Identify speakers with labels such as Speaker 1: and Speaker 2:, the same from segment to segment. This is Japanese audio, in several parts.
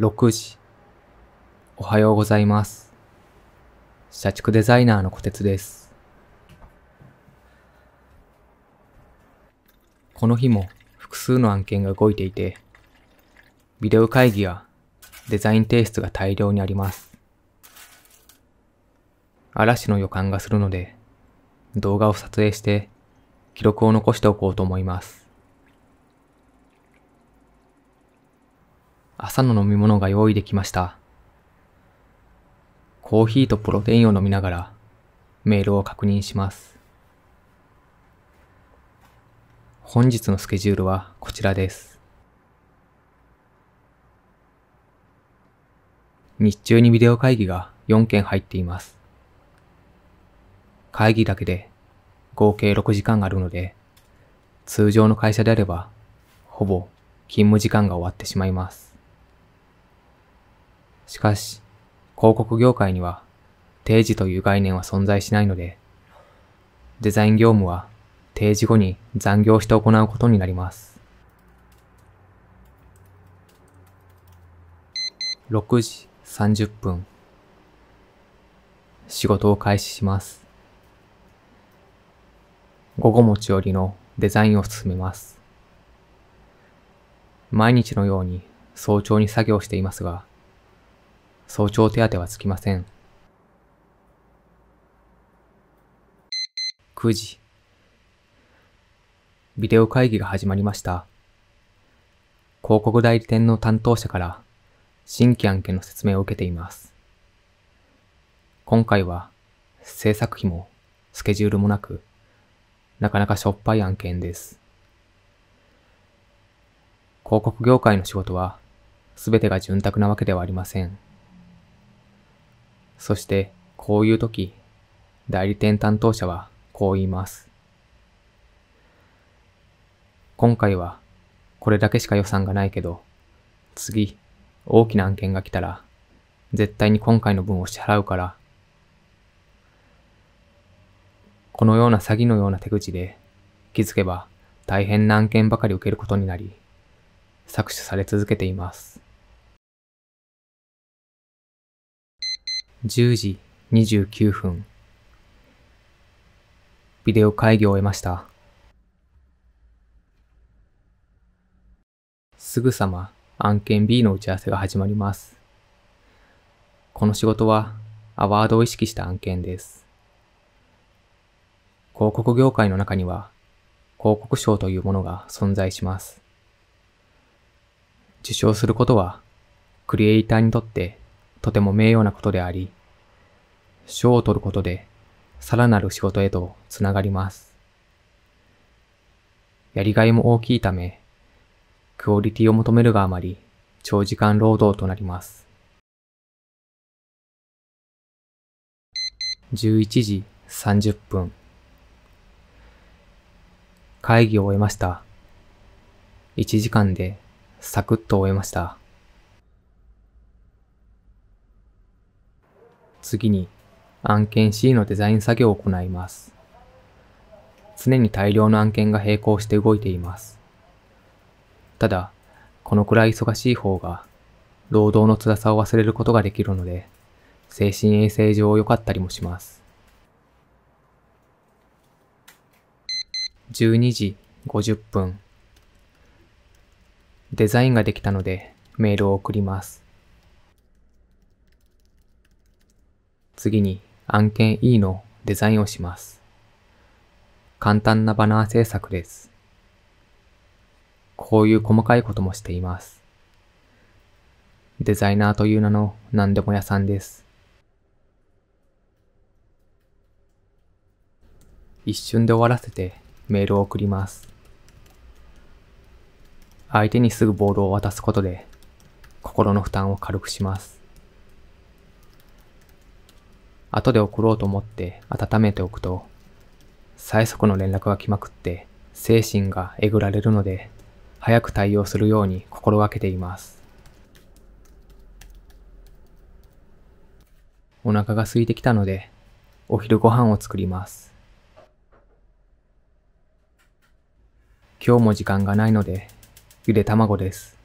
Speaker 1: 6時。おはようございます。社畜デザイナーの小鉄です。この日も複数の案件が動いていて、ビデオ会議やデザイン提出が大量にあります。嵐の予感がするので、動画を撮影して記録を残しておこうと思います。朝の飲み物が用意できました。コーヒーとプロテインを飲みながらメールを確認します。本日のスケジュールはこちらです。日中にビデオ会議が4件入っています。会議だけで合計6時間あるので、通常の会社であれば、ほぼ勤務時間が終わってしまいます。しかし、広告業界には定時という概念は存在しないので、デザイン業務は定時後に残業して行うことになります。6時30分。仕事を開始します。午後持ち寄りのデザインを進めます。毎日のように早朝に作業していますが、早朝手当はつきません。9時。ビデオ会議が始まりました。広告代理店の担当者から新規案件の説明を受けています。今回は制作費もスケジュールもなく、なかなかしょっぱい案件です。広告業界の仕事は全てが潤沢なわけではありません。そして、こういう時、代理店担当者はこう言います。今回は、これだけしか予算がないけど、次、大きな案件が来たら、絶対に今回の分を支払うから。このような詐欺のような手口で、気づけば大変な案件ばかり受けることになり、搾取され続けています。10時29分。ビデオ会議を終えました。すぐさま案件 B の打ち合わせが始まります。この仕事はアワードを意識した案件です。広告業界の中には広告賞というものが存在します。受賞することはクリエイターにとってとても名誉なことであり、賞を取ることで、さらなる仕事へとつながります。やりがいも大きいため、クオリティを求めるがあまり、長時間労働となります。11時30分。会議を終えました。1時間でサクッと終えました。次に案件 C のデザイン作業を行います。常に大量の案件が並行して動いています。ただ、このくらい忙しい方が、労働の辛さを忘れることができるので、精神衛生上良かったりもします。12時50分。デザインができたのでメールを送ります。次に案件 E のデザインをします。簡単なバナー制作です。こういう細かいこともしています。デザイナーという名の何でも屋さんです。一瞬で終わらせてメールを送ります。相手にすぐボールを渡すことで心の負担を軽くします。後で送ろうと思って温めておくと、最速の連絡が来まくって精神がえぐられるので、早く対応するように心がけています。お腹が空いてきたので、お昼ご飯を作ります。今日も時間がないので、ゆで卵です。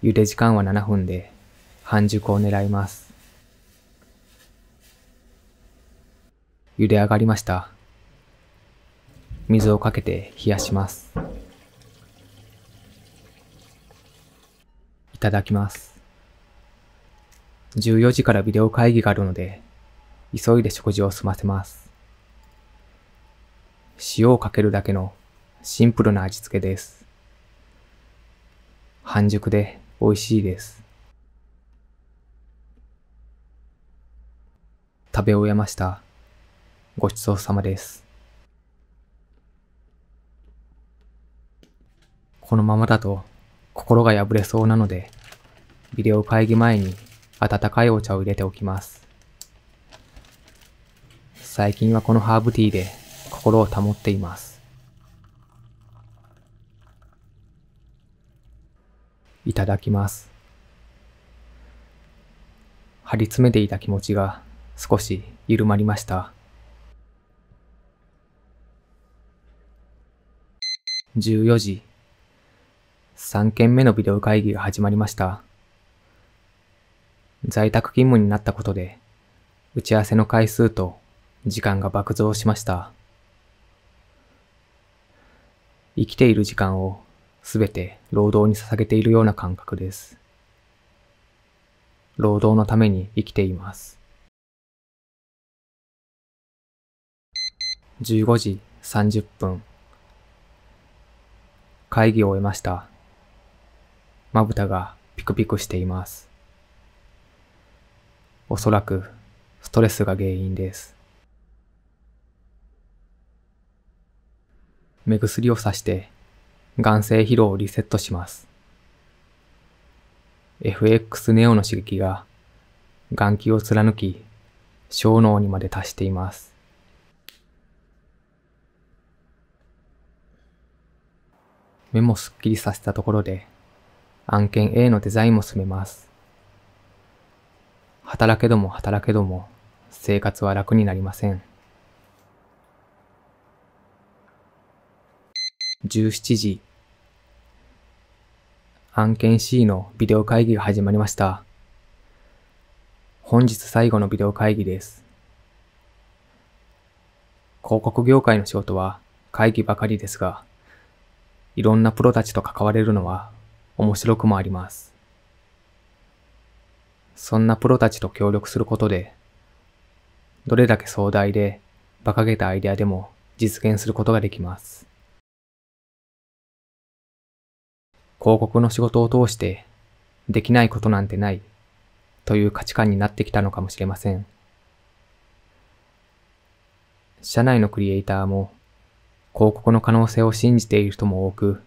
Speaker 1: ゆで時間は7分で、半熟を狙います。茹で上がりました。水をかけて冷やします。いただきます。14時からビデオ会議があるので、急いで食事を済ませます。塩をかけるだけのシンプルな味付けです。半熟で美味しいです。食べ終えました。ごちそうさまです。このままだと心が破れそうなので、ビデオ会議前に温かいお茶を入れておきます。最近はこのハーブティーで心を保っています。いただきます。張り詰めていた気持ちが少し緩まりました。14時、3件目のビデオ会議が始まりました。在宅勤務になったことで、打ち合わせの回数と時間が爆増しました。生きている時間をすべて労働に捧げているような感覚です。労働のために生きています。15時30分。会議を終えました。まぶたがピクピクしています。おそらくストレスが原因です。目薬をさして眼性疲労をリセットします。FX ネオの刺激が眼球を貫き小脳にまで達しています。目もすっきりさせたところで、案件 A のデザインも進めます。働けども働けども、生活は楽になりません。17時。案件 C のビデオ会議が始まりました。本日最後のビデオ会議です。広告業界の仕事は会議ばかりですが、いろんなプロたちと関われるのは面白くもあります。そんなプロたちと協力することで、どれだけ壮大で馬鹿げたアイデアでも実現することができます。広告の仕事を通してできないことなんてないという価値観になってきたのかもしれません。社内のクリエイターも広告の可能性を信じている人も多く、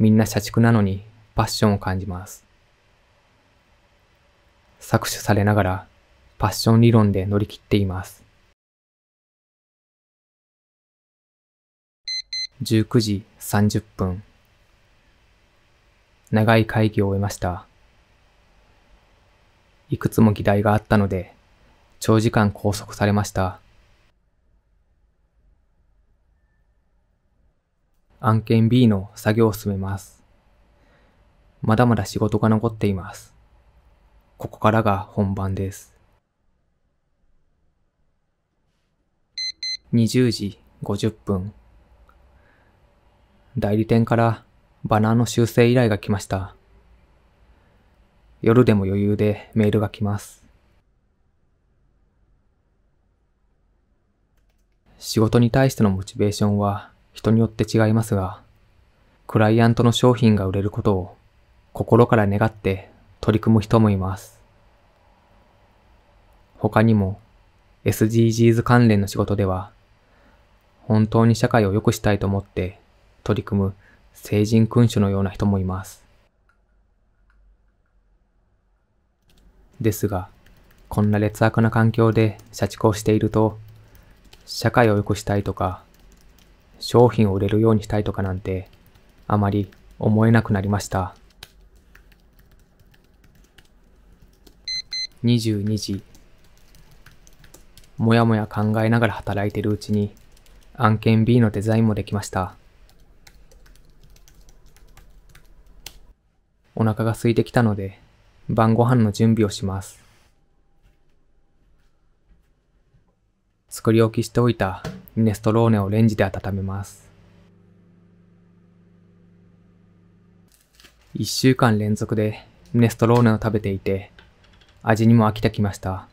Speaker 1: みんな社畜なのにパッションを感じます。搾取されながらパッション理論で乗り切っています。19時30分。長い会議を終えました。いくつも議題があったので、長時間拘束されました。案件 B の作業を進めます。まだまだ仕事が残っています。ここからが本番です。20時50分。代理店からバナーの修正依頼が来ました。夜でも余裕でメールが来ます。仕事に対してのモチベーションは人によって違いますが、クライアントの商品が売れることを心から願って取り組む人もいます。他にも SDGs 関連の仕事では、本当に社会を良くしたいと思って取り組む成人君主のような人もいます。ですが、こんな劣悪な環境で社畜をしていると、社会を良くしたいとか、商品を売れるようにしたいとかなんて、あまり思えなくなりました。22時、もやもや考えながら働いているうちに、案件 B のデザインもできました。お腹が空いてきたので、晩ご飯の準備をします。作り置きしておいたミネストローネをレンジで温めます。一週間連続でミネストローネを食べていて、味にも飽きてきました。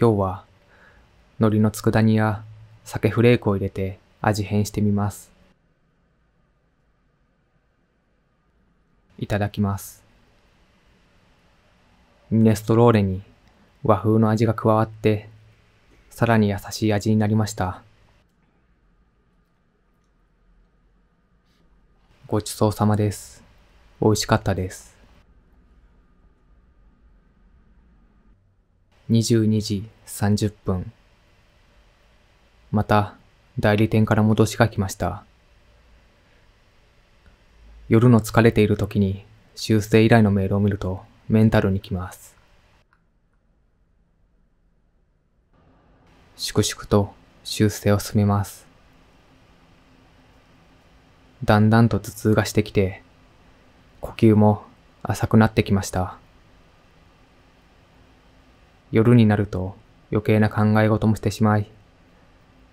Speaker 1: 今日は、海苔の佃煮や酒フレークを入れて味変してみます。いただきます。ミネストローレに和風の味が加わって、さらに優しい味になりました。ごちそうさまです。美味しかったです。22時30分。また、代理店から戻しが来ました。夜の疲れている時に修正依頼のメールを見るとメンタルにきます。粛々と修正を進めます。だんだんと頭痛がしてきて、呼吸も浅くなってきました。夜になると余計な考え事もしてしまい、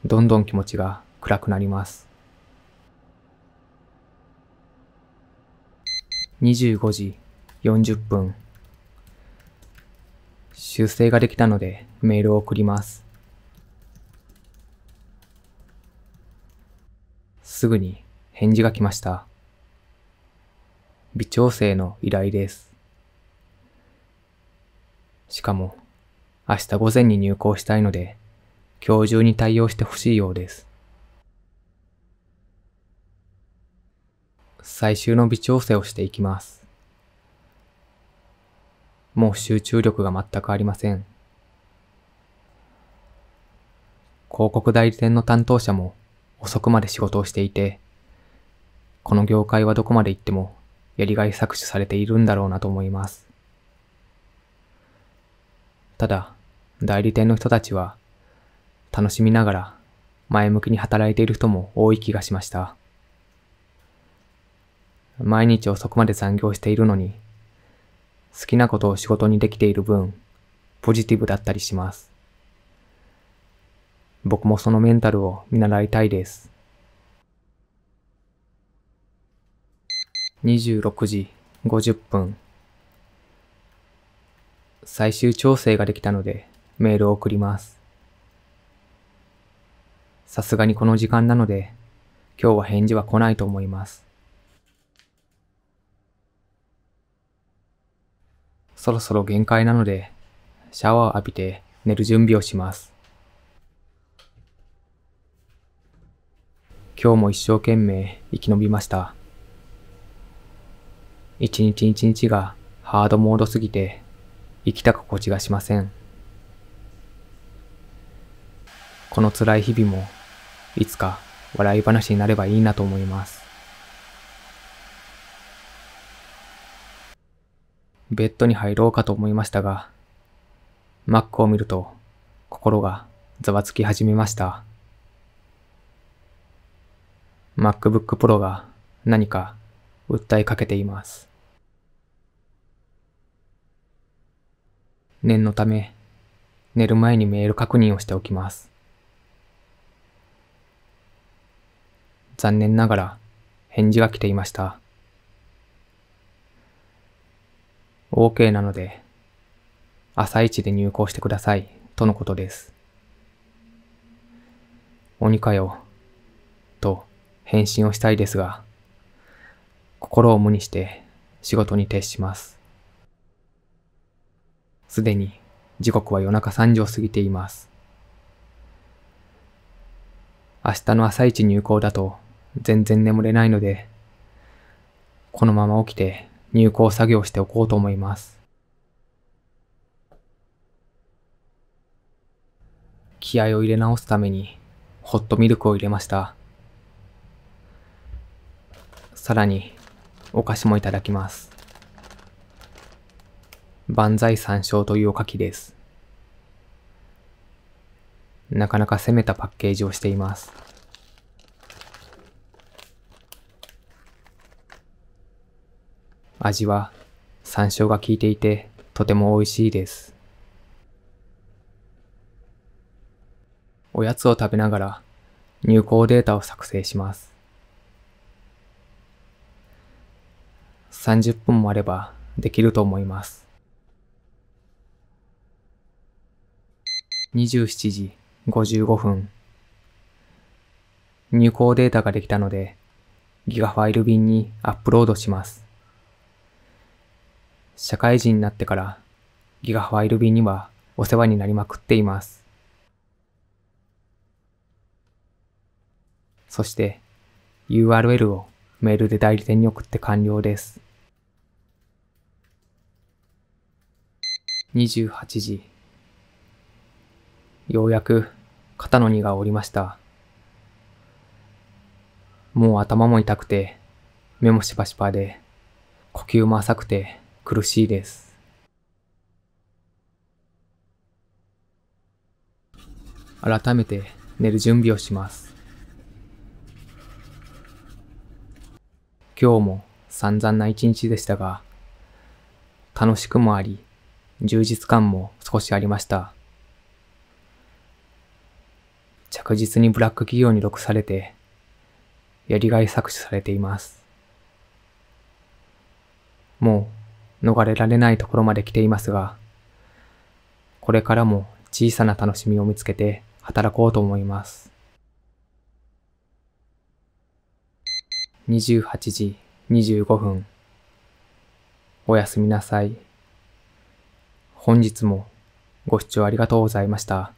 Speaker 1: どんどん気持ちが暗くなります。25時40分。修正ができたのでメールを送ります。すぐに返事が来ました。微調整の依頼です。しかも、明日午前に入校したいので、今日中に対応してほしいようです。最終の微調整をしていきます。もう集中力が全くありません。広告代理店の担当者も遅くまで仕事をしていて、この業界はどこまで行ってもやりがい搾取されているんだろうなと思います。ただ、代理店の人たちは楽しみながら前向きに働いている人も多い気がしました。毎日遅くまで残業しているのに、好きなことを仕事にできている分、ポジティブだったりします。僕もそのメンタルを見習いたいです。26時50分。最終調整ができたのでメールを送ります。さすがにこの時間なので今日は返事は来ないと思います。そろそろ限界なのでシャワーを浴びて寝る準備をします。今日も一生懸命生き延びました。一日一日がハードモードすぎて生きた心地がしません。この辛い日々もいつか笑い話になればいいなと思います。ベッドに入ろうかと思いましたが、マックを見ると心がざわつき始めました。MacBook Pro が何か訴えかけています。念のため、寝る前にメール確認をしておきます。残念ながら返事が来ていました。OK なので、朝一で入校してください、とのことです。鬼かよ、と。返信をしたいですが、心を無にして仕事に徹します。すでに時刻は夜中3時を過ぎています。明日の朝一入校だと全然眠れないので、このまま起きて入校作業しておこうと思います。気合を入れ直すためにホットミルクを入れました。さらに、お菓子もいただきます。万歳三章というお書きです。なかなか攻めたパッケージをしています。味は山椒が効いていてとても美味しいです。おやつを食べながら入稿データを作成します。30分もあればできると思います。27時55分。入稿データができたので、ギガファイル便にアップロードします。社会人になってからギガファイル便にはお世話になりまくっています。そして URL をメールで代理店に送って完了です。28時。ようやく肩の荷が下りました。もう頭も痛くて、目もしばしばで、呼吸も浅くて苦しいです。改めて寝る準備をします。今日も散々な一日でしたが、楽しくもあり、充実感も少しありました。着実にブラック企業に録されて、やりがい搾取されています。もう逃れられないところまで来ていますが、これからも小さな楽しみを見つけて働こうと思います。28時25分。おやすみなさい。本日もご視聴ありがとうございました。